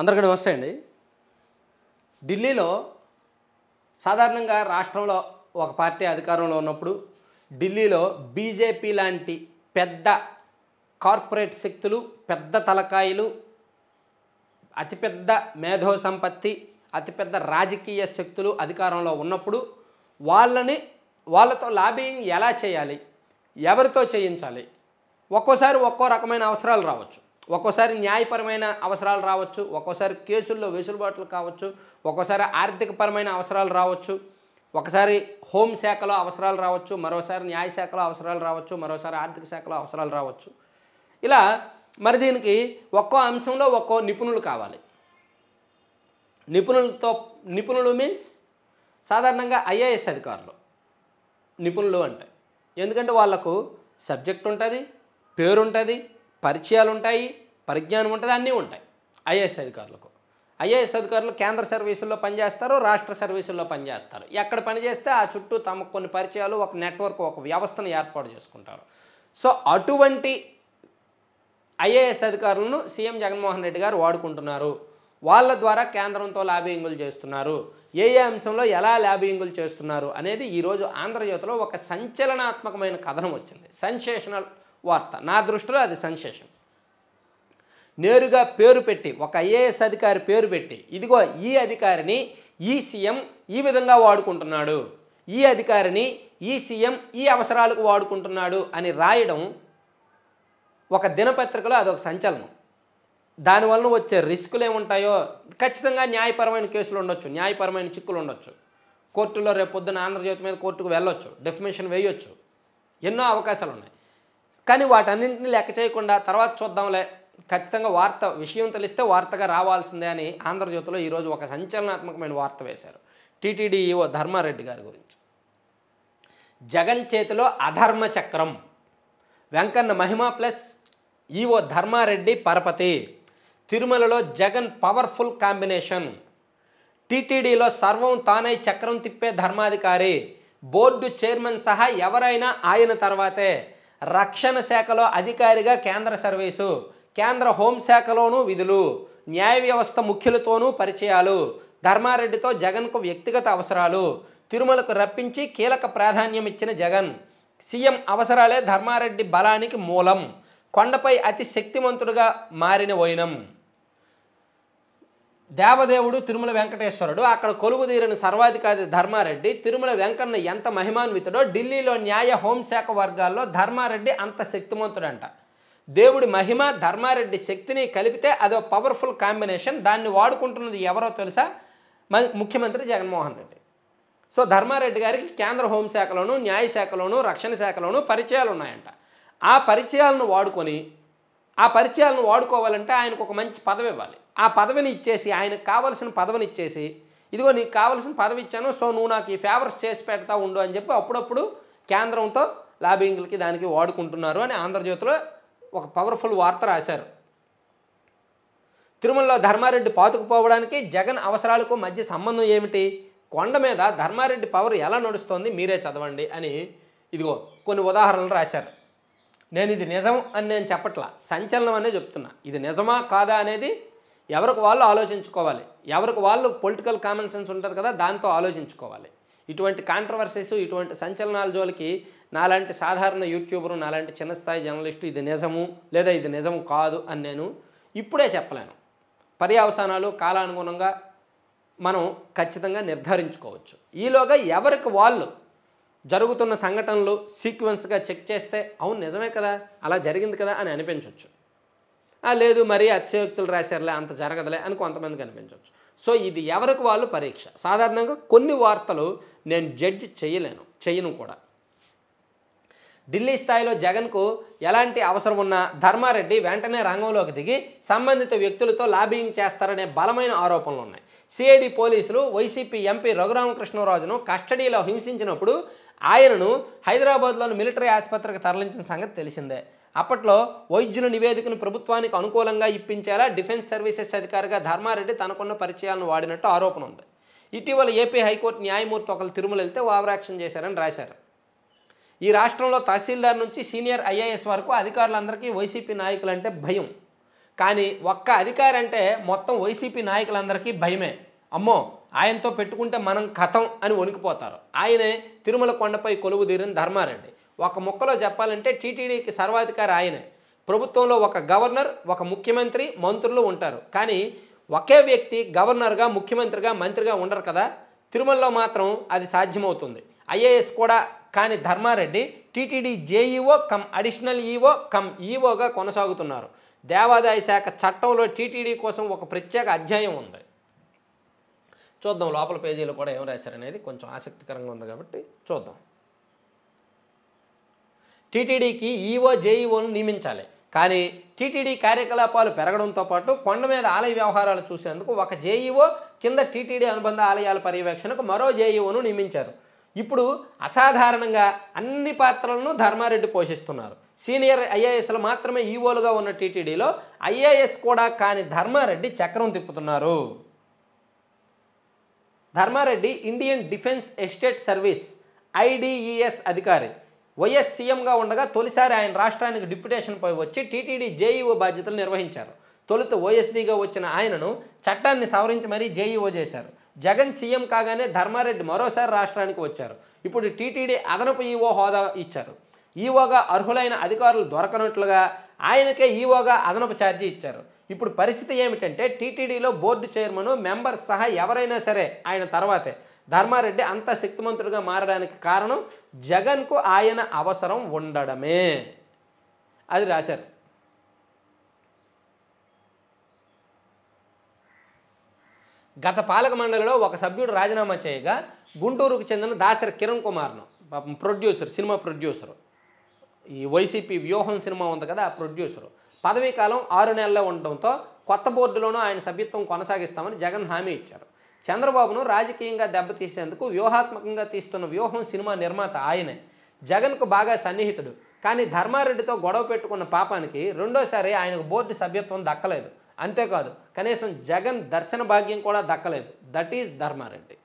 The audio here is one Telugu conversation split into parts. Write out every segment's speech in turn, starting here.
అందరికీ నమస్తే అండి ఢిల్లీలో సాధారణంగా రాష్ట్రంలో ఒక పార్టీ అధికారంలో ఉన్నప్పుడు ఢిల్లీలో బీజేపీ లాంటి పెద్ద కార్పొరేట్ శక్తులు పెద్ద తలకాయలు అతిపెద్ద మేధో సంపత్తి అతిపెద్ద రాజకీయ శక్తులు అధికారంలో ఉన్నప్పుడు వాళ్ళని వాళ్ళతో లాబింగ్ ఎలా చేయాలి ఎవరితో చేయించాలి ఒక్కోసారి ఒక్కో రకమైన అవసరాలు రావచ్చు ఒక్కోసారి న్యాయపరమైన అవసరాలు రావచ్చు ఒక్కోసారి కేసుల్లో వెసులుబాట్లు కావచ్చు ఒక్కోసారి ఆర్థికపరమైన అవసరాలు రావచ్చు ఒకసారి హోంశాఖలో అవసరాలు రావచ్చు మరోసారి న్యాయశాఖలో అవసరాలు రావచ్చు మరోసారి ఆర్థిక శాఖలో అవసరాలు రావచ్చు ఇలా మరి దీనికి ఒక్కో అంశంలో ఒక్కో నిపుణులు కావాలి నిపుణులతో నిపుణులు మీన్స్ సాధారణంగా ఐఏఎస్ అధికారులు నిపుణులు అంటే ఎందుకంటే వాళ్లకు సబ్జెక్ట్ ఉంటుంది పేరుంటుంది పరిచయాలు ఉంటాయి పరిజ్ఞానం ఉంటుంది అన్నీ ఉంటాయి ఐఏఎస్ అధికారులకు ఐఏఎస్ అధికారులు కేంద్ర సర్వీసుల్లో పనిచేస్తారు రాష్ట్ర సర్వీసుల్లో పనిచేస్తారు ఎక్కడ పనిచేస్తే ఆ చుట్టూ తమకు కొన్ని పరిచయాలు ఒక నెట్వర్క్ ఒక వ్యవస్థను ఏర్పాటు చేసుకుంటారు సో అటువంటి ఐఏఎస్ అధికారులను సీఎం జగన్మోహన్ రెడ్డి గారు వాడుకుంటున్నారు వాళ్ళ ద్వారా కేంద్రంతో లాబింగులు చేస్తున్నారు ఏ ఏ అంశంలో ఎలా లాబింగులు చేస్తున్నారు అనేది ఈరోజు ఆంధ్రజ్యోతిలో ఒక సంచలనాత్మకమైన కథనం వచ్చింది సెన్సేషనల్ వార్త నా దృష్టిలో అది సంశేషం నేరుగా పేరు పెట్టి ఒక ఐఏఎస్ అధికారి పేరు పెట్టి ఇదిగో ఈ అధికారిని ఈ సీఎం ఈ విధంగా వాడుకుంటున్నాడు ఈ అధికారిని ఈ సీఎం ఈ అవసరాలకు వాడుకుంటున్నాడు అని రాయడం ఒక దినపత్రికలో అదొక సంచలనం దానివల్ల వచ్చే రిస్కులు ఏముంటాయో ఖచ్చితంగా న్యాయపరమైన కేసులు ఉండొచ్చు న్యాయపరమైన చిక్కులు ఉండొచ్చు కోర్టులో రేపు పొద్దున్న ఆంధ్రజ్యోతి మీద కోర్టుకు వెళ్ళొచ్చు డెఫినేషన్ వేయొచ్చు ఎన్నో అవకాశాలు ఉన్నాయి కానీ వాటన్నింటినీ లెక్క చేయకుండా తర్వాత చూద్దాంలే ఖచ్చితంగా వార్త విషయం తెలిస్తే వార్తగా రావాల్సిందే అని ఆంధ్రజ్యోతిలో ఈరోజు ఒక సంచలనాత్మకమైన వార్త వేశారు టీటీడీఈఓ ధర్మారెడ్డి గారి గురించి జగన్ చేతిలో అధర్మ చక్రం వెంకన్న మహిమ ప్లస్ ఈఓ ధర్మారెడ్డి పరపతి తిరుమలలో జగన్ పవర్ఫుల్ కాంబినేషన్ టీటీడీలో సర్వం తానై చక్రం తిప్పే ధర్మాధికారి బోర్డు చైర్మన్ సహా ఎవరైనా ఆయన తర్వాతే రక్షణ శాఖలో అధికారిగా కేంద్ర సర్వీసు కేంద్ర హోంశాఖలోనూ విధులు న్యాయ వ్యవస్థ ముఖ్యులతోనూ పరిచయాలు ధర్మారెడ్డితో జగన్కు వ్యక్తిగత అవసరాలు తిరుమలకు రప్పించి కీలక ప్రాధాన్యం ఇచ్చిన జగన్ సీఎం అవసరాలే ధర్మారెడ్డి బలానికి మూలం కొండపై అతి శక్తివంతుడుగా మారిన వైనం దేవదేవుడు తిరుమల వెంకటేశ్వరుడు అక్కడ కొలువు తీరిన సర్వాధికారి ధర్మారెడ్డి తిరుమల వెంకన్న ఎంత మహిమాన్వితుడో ఢిల్లీలో న్యాయ హోంశాఖ వర్గాల్లో ధర్మారెడ్డి అంత శక్తిమంతుడంట దేవుడి మహిమ ధర్మారెడ్డి శక్తిని కలిపితే అదో పవర్ఫుల్ కాంబినేషన్ దాన్ని వాడుకుంటున్నది ఎవరో తెలుసా ముఖ్యమంత్రి జగన్మోహన్ రెడ్డి సో ధర్మారెడ్డి గారికి కేంద్ర హోంశాఖలోను న్యాయశాఖలోను రక్షణ శాఖలోను పరిచయాలు ఉన్నాయంట ఆ పరిచయాలను వాడుకొని ఆ పరిచయాలను వాడుకోవాలంటే ఆయనకు ఒక మంచి పదవి ఇవ్వాలి ఆ పదవిని ఇచ్చేసి ఆయనకు కావలసిన పదవిని ఇచ్చేసి ఇదిగో నీకు కావలసిన పదవి ఇచ్చాను సో నువ్వు నాకు ఈ ఫేవర్స్ చేసి పెడతా ఉండు అని చెప్పి అప్పుడప్పుడు కేంద్రంతో లాబింగ్లకి దానికి వాడుకుంటున్నారు అని ఆంధ్రజ్యోతిలో ఒక పవర్ఫుల్ వార్త రాశారు తిరుమలలో ధర్మారెడ్డి పాతుకుపోవడానికి జగన్ అవసరాలకు మధ్య సంబంధం ఏమిటి కొండ మీద ధర్మారెడ్డి పవర్ ఎలా నడుస్తోంది మీరే చదవండి అని ఇదిగో కొన్ని ఉదాహరణలు రాశారు నేను ఇది నిజం అని నేను చెప్పట్లా సంచలనం అనే చెప్తున్నా ఇది నిజమా కాదా అనేది ఎవరికి వాళ్ళు ఆలోచించుకోవాలి ఎవరికి వాళ్ళు పొలిటికల్ కామన్ సెన్స్ ఉంటుంది కదా దాంతో ఆలోచించుకోవాలి ఇటువంటి కాంట్రవర్సీస్ ఇటువంటి సంచలనాల జోలికి నాలాంటి సాధారణ యూట్యూబరు నాలాంటి చిన్న స్థాయి జర్నలిస్టు ఇది నిజము లేదా ఇది నిజము కాదు అని నేను ఇప్పుడే చెప్పలేను పర్యావసానాలు కాలానుగుణంగా మనం ఖచ్చితంగా నిర్ధారించుకోవచ్చు ఈలోగా ఎవరికి వాళ్ళు జరుగుతున్న సంఘటనలు సీక్వెన్స్గా చెక్ చేస్తే అవును నిజమే కదా అలా జరిగింది కదా అని అనిపించవచ్చు లేదు మరి అతిశయోక్తులు రాశారులే అంత జరగదులే అని కొంతమంది కనిపించవచ్చు సో ఇది ఎవరికి వాళ్ళు పరీక్ష సాధారణంగా కొన్ని వార్తలు నేను జడ్జ్ చేయలేను చేయను కూడా ఢిల్లీ స్థాయిలో జగన్కు ఎలాంటి అవసరం ఉన్నా ధర్మారెడ్డి వెంటనే రంగంలోకి దిగి సంబంధిత వ్యక్తులతో లాబింగ్ చేస్తారనే బలమైన ఆరోపణలు ఉన్నాయి సిఐడి పోలీసులు వైసీపీ ఎంపీ రఘురామకృష్ణరాజును కస్టడీలో హింసించినప్పుడు ఆయనను హైదరాబాద్లోని మిలిటరీ ఆసుపత్రికి తరలించిన సంగతి తెలిసిందే అప్పట్లో వైద్యుల నివేదికను ప్రభుత్వానికి అనుకూలంగా ఇప్పించేలా డిఫెన్స్ సర్వీసెస్ అధికారిగా ధర్మారెడ్డి తనకున్న పరిచయాలను వాడినట్టు ఆరోపణ ఉంది ఇటీవల ఏపీ హైకోర్టు న్యాయమూర్తి ఒకరు తిరుమల వెళ్తే ఓవరాక్షన్ చేశారని రాశారు ఈ రాష్ట్రంలో తహసీల్దార్ నుంచి సీనియర్ ఐఏఎస్ వరకు అధికారులందరికీ వైసీపీ నాయకులంటే భయం కానీ ఒక్క అధికారి అంటే మొత్తం వైసీపీ నాయకులందరికీ భయమే అమ్మో ఆయనతో పెట్టుకుంటే మనం కథం అని వణికిపోతారు ఆయనే తిరుమల కొండపై కొలువు తీరని ధర్మారెడ్డి ఒక ముక్కలో చెప్పాలంటే టీటీడీకి సర్వాధికారి ఆయనే ప్రభుత్వంలో ఒక గవర్నర్ ఒక ముఖ్యమంత్రి మంత్రులు ఉంటారు కానీ ఒకే వ్యక్తి గవర్నర్గా ముఖ్యమంత్రిగా మంత్రిగా ఉండరు కదా తిరుమలలో మాత్రం అది సాధ్యమవుతుంది ఐఏఎస్ కూడా కాని Dharmareddy TTD JEO come additional EO come ఈఓగా కొనసాగుతున్నారు దేవాదాయ శాఖ చట్టంలో టీటీడీ కోసం ఒక ప్రత్యేక అధ్యాయం ఉంది చూద్దాం లోపల పేజీలు కూడా ఏం రాశారనేది కొంచెం ఆసక్తికరంగా ఉంది కాబట్టి చూద్దాం టీటీడీకి ఈఓ జేఈఓను నియమించాలి కానీ టీటీడీ కార్యకలాపాలు పెరగడంతో పాటు కొండ మీద ఆలయ వ్యవహారాలు చూసేందుకు ఒక జేఈఓ కింద టీటీడీ అనుబంధ ఆలయాల పర్యవేక్షణకు మరో జేఈఓను నియమించారు ఇప్పుడు అసాధారణంగా అన్ని పాత్రలను ధర్మారెడ్డి పోషిస్తున్నారు సీనియర్ ఐఏఎస్లు మాత్రమే ఈఓలుగా ఉన్న టీటీడీలో ఐఏఎస్ కూడా కాని ధర్మారెడ్డి చక్రం తిప్పుతున్నారు Dharmareddy Indian defence estate service IDES అధికారి వైఎస్ సీఎంగా ఉండగా తొలిసారి ఆయన రాష్ట్రానికి డిప్యుటేషన్పై వచ్చి టీటీడీ జేఈఓ బాధ్యతలు నిర్వహించారు తొలుత ఓఎస్డీగా వచ్చిన ఆయనను చట్టాన్ని సవరించి మరీ జేఈఓ చేశారు జగన్ సీఎం కాగానే ధర్మారెడ్డి మరోసారి రాష్ట్రానికి వచ్చారు ఇప్పుడు టీటీడీ అదనపు ఈఓ హోదా ఇచ్చారు ఈఓగా అర్హులైన అధికారులు దొరకనట్లుగా ఆయనకే ఈఓగా అదనపు ఛార్జీ ఇచ్చారు ఇప్పుడు పరిస్థితి ఏమిటంటే టీటీడీలో బోర్డు చైర్మన్ మెంబర్ సహా ఎవరైనా సరే ఆయన తర్వాతే ధర్మారెడ్డి అంత శక్తిమంతుడిగా మారడానికి కారణం జగన్కు ఆయన అవసరం ఉండడమే అది రాశారు గత పాలక మండలిలో ఒక సభ్యుడు రాజీనామా చేయగా గుంటూరుకు చెందిన దాసరి కిరణ్ కుమార్ను ప్రొడ్యూసర్ సినిమా ప్రొడ్యూసరు ఈ వైసీపీ వ్యూహం సినిమా ఉంది కదా ఆ ప్రొడ్యూసరు పదవీకాలం ఆరు నెలల్లో ఉండడంతో కొత్త బోర్డులోనూ ఆయన సభ్యత్వం కొనసాగిస్తామని జగన్ హామీ ఇచ్చారు చంద్రబాబును రాజకీయంగా దెబ్బతీసేందుకు వ్యూహాత్మకంగా తీస్తున్న వ్యూహం సినిమా నిర్మాత ఆయనే జగన్కు బాగా సన్నిహితుడు కానీ ధర్మారెడ్డితో గొడవ పెట్టుకున్న పాపానికి రెండోసారి ఆయనకు బోర్డు సభ్యత్వం దక్కలేదు అంతేకాదు కనీసం జగన్ దర్శన భాగ్యం కూడా దక్కలేదు దట్ ఈజ్ ధర్మారెడ్డి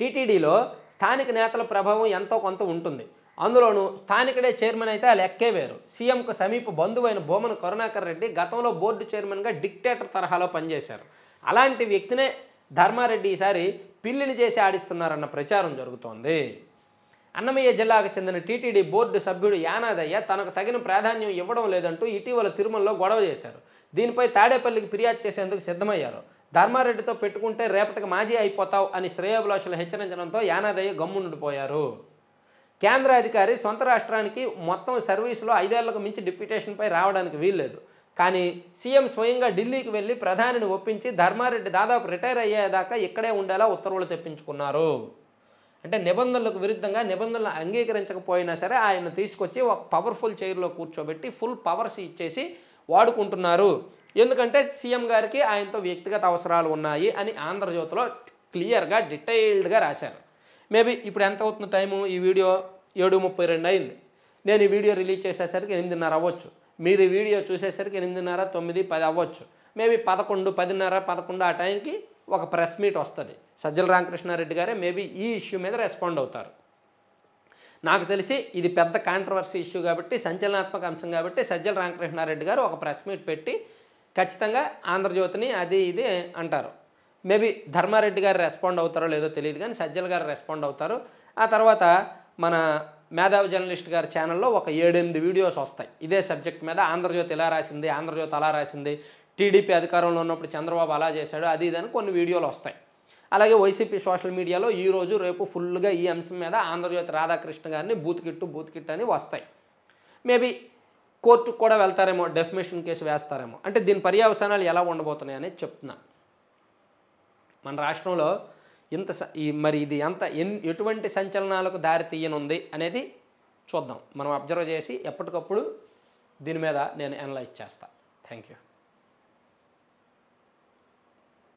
టీటీడీలో స్థానిక నేతల ప్రభావం ఎంతో కొంత ఉంటుంది అందులోనూ స్థానికుడే చైర్మన్ అయితే ఆ లెక్కే వేరు సీఎంకు సమీప బంధువైన బోమన కరుణాకర్ రెడ్డి గతంలో బోర్డు చైర్మన్గా డిక్టేటర్ తరహాలో పనిచేశారు అలాంటి వ్యక్తినే ధర్మారెడ్డి ఈసారి పిల్లిని చేసి ఆడిస్తున్నారన్న ప్రచారం జరుగుతోంది అన్నమయ్య జిల్లాకు చెందిన టీటీడీ బోర్డు సభ్యుడు యానాదయ్య తనకు తగిన ప్రాధాన్యం ఇవ్వడం లేదంటూ ఇటీవల తిరుమలలో గొడవ చేశారు దీనిపై తాడేపల్లికి ఫిర్యాదు చేసేందుకు సిద్ధమయ్యారు ధర్మారెడ్డితో పెట్టుకుంటే రేపటికి మాజీ అయిపోతావు అని శ్రేయాభిలాషులు హెచ్చరించడంతో యానాదయ్య గమ్మునుండిపోయారు కేంద్ర అధికారి సొంత రాష్ట్రానికి మొత్తం సర్వీసులో ఐదేళ్లకు మించి డిప్యూటేషన్పై రావడానికి వీల్లేదు కానీ సీఎం స్వయంగా ఢిల్లీకి వెళ్ళి ప్రధానిని ఒప్పించి ధర్మారెడ్డి దాదాపు రిటైర్ అయ్యేదాకా ఇక్కడే ఉండేలా ఉత్తర్వులు తెప్పించుకున్నారు అంటే నిబంధనలకు విరుద్ధంగా నిబంధనలు అంగీకరించకపోయినా సరే ఆయన తీసుకొచ్చి ఒక పవర్ఫుల్ చైర్లో కూర్చోబెట్టి ఫుల్ పవర్స్ ఇచ్చేసి వాడుకుంటున్నారు ఎందుకంటే సీఎం గారికి ఆయనతో వ్యక్తిగత అవసరాలు ఉన్నాయి అని ఆంధ్రజ్యోతిలో క్లియర్గా డీటెయిల్డ్గా రాశారు మేబీ ఇప్పుడు ఎంత అవుతుంది టైము ఈ వీడియో ఏడు ముప్పై రెండు అయింది నేను ఈ వీడియో రిలీజ్ చేసేసరికి ఎనిమిదిన్నర అవ్వచ్చు మీరు ఈ వీడియో చూసేసరికి ఎనిమిదిన్నర తొమ్మిది పది అవ్వచ్చు మేబీ పదకొండు పదిన్నర పదకొండు ఆ టైంకి ఒక ప్రెస్ మీట్ వస్తుంది సజ్జల రామకృష్ణారెడ్డి గారే మేబీ ఈ ఇష్యూ మీద రెస్పాండ్ అవుతారు నాకు తెలిసి ఇది పెద్ద కాంట్రవర్సీ ఇష్యూ కాబట్టి సంచలనాత్మక అంశం కాబట్టి సజ్జల రామకృష్ణారెడ్డి గారు ఒక ప్రెస్ మీట్ పెట్టి ఖచ్చితంగా ఆంధ్రజ్యోతిని అది ఇది అంటారు మేబీ ధర్మారెడ్డి గారు రెస్పాండ్ అవుతారో లేదో తెలియదు కానీ సజ్జల గారు రెస్పాండ్ అవుతారు ఆ తర్వాత మన మేధావి జర్నలిస్ట్ గారి ఛానల్లో ఒక ఏడెనిమిది వీడియోస్ వస్తాయి ఇదే సబ్జెక్ట్ మీద ఆంధ్రజ్యోతి ఇలా రాసింది ఆంధ్రజ్యోతి అలా రాసింది టీడీపీ అధికారంలో ఉన్నప్పుడు చంద్రబాబు అలా చేశాడు అది ఇదని కొన్ని వీడియోలు వస్తాయి అలాగే వైసీపీ సోషల్ మీడియాలో ఈరోజు రేపు ఫుల్గా ఈ అంశం మీద ఆంధ్రజ్యోతి రాధాకృష్ణ గారిని బూత్కిట్టు బూత్కిట్టు అని వస్తాయి మేబీ కోర్టుకు కూడా వెళ్తారేమో డెఫినేషన్ కేసు వేస్తారేమో అంటే దీని పర్యవసానాలు ఎలా ఉండబోతున్నాయి అనేది చెప్తున్నా మన రాష్ట్రంలో ఇంత మరి ఇది ఎంత ఎన్ ఎటువంటి సంచలనాలకు దారి తీయనుంది అనేది చూద్దాం మనం అబ్జర్వ్ చేసి ఎప్పటికప్పుడు దీని మీద నేను అనలైజ్ చేస్తాను థ్యాంక్ యూ